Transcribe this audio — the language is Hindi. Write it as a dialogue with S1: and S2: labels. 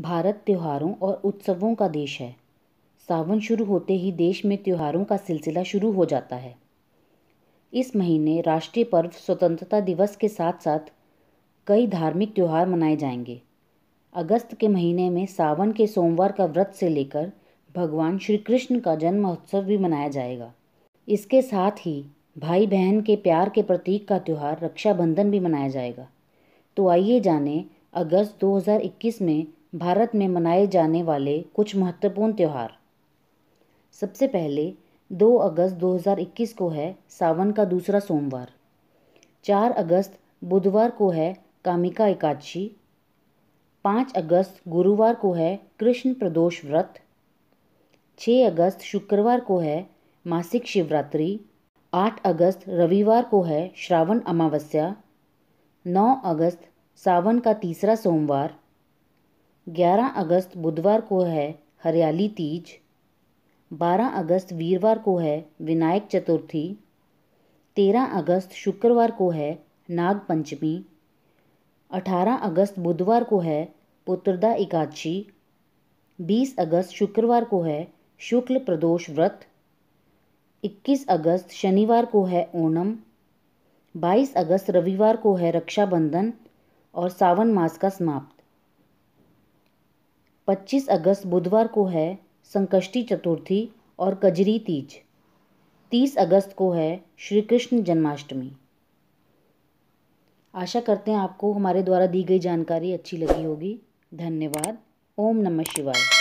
S1: भारत त्योहारों और उत्सवों का देश है सावन शुरू होते ही देश में त्योहारों का सिलसिला शुरू हो जाता है इस महीने राष्ट्रीय पर्व स्वतंत्रता दिवस के साथ साथ कई धार्मिक त्यौहार मनाए जाएंगे अगस्त के महीने में सावन के सोमवार का व्रत से लेकर भगवान श्री कृष्ण का जन्म उत्सव भी मनाया जाएगा इसके साथ ही भाई बहन के प्यार के प्रतीक का त्यौहार रक्षाबंधन भी मनाया जाएगा तो आइए जानें अगस्त 2021 में भारत में मनाए जाने वाले कुछ महत्वपूर्ण त्यौहार सबसे पहले 2 अगस्त 2021 को है सावन का दूसरा सोमवार 4 अगस्त बुधवार को है कामिका एकादशी 5 अगस्त गुरुवार को है कृष्ण प्रदोष व्रत 6 अगस्त शुक्रवार को है मासिक शिवरात्रि 8 अगस्त रविवार को है श्रावण अमावस्या 9 अगस्त सावन का तीसरा सोमवार 11 अगस्त बुधवार को है हरियाली तीज 12 अगस्त वीरवार को है विनायक चतुर्थी 13 अगस्त शुक्रवार को है नाग पंचमी 18 अगस्त बुधवार को है पुत्रदा एकादशी 20 अगस्त शुक्रवार को है शुक्ल प्रदोष व्रत 21 अगस्त शनिवार को है ओणम 22 अगस्त रविवार को है रक्षाबंधन और सावन मास का समाप्त पच्चीस अगस्त बुधवार को है संकष्टी चतुर्थी और कजरी तीज तीस अगस्त को है श्री कृष्ण जन्माष्टमी आशा करते हैं आपको हमारे द्वारा दी गई जानकारी अच्छी लगी होगी धन्यवाद ओम नमः शिवाय